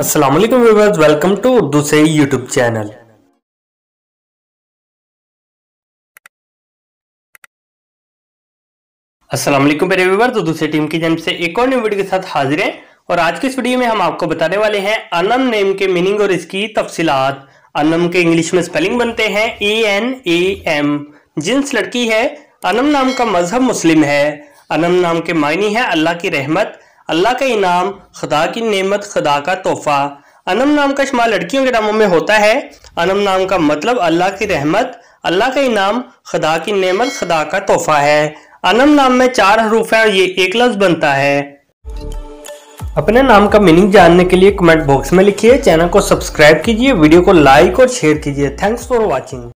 अस्सलाम वालेकुम viewers welcome to Urdu से यूट्यूब चैनल अस्सलाम वालेकुम मेरे व्यूवर उर्दू से टीम की जन्म से एक और न्यू वीडियो के साथ हाजिर हैं और आज की इस वीडियो में हम आपको बताने वाले हैं अनम नेम के मीनिंग और इसकी तफसीलात अनम के इंग्लिश में स्पेलिंग बनते हैं ए एन ए एम जिन्स लड़की है अनम नाम का मजहब मुस्लिम है अनम नाम के मायनी है अल्लाह की रहमत अल्लाह का इनाम खुदा की नेमत खुदा का तोहफा अनम नाम का शुमार लड़कियों के नामों में होता है अनम नाम का मतलब अल्लाह की रहमत अल्लाह का इनाम खुदा की नेमत खुदा का तोहफा है अनम नाम में चार हरूफ है और ये एक लफ्ज बनता है अपने नाम का मीनिंग जानने के लिए कमेंट बॉक्स में लिखिए चैनल को सब्सक्राइब कीजिए वीडियो को लाइक और शेयर कीजिए थैंक्स फॉर वॉचिंग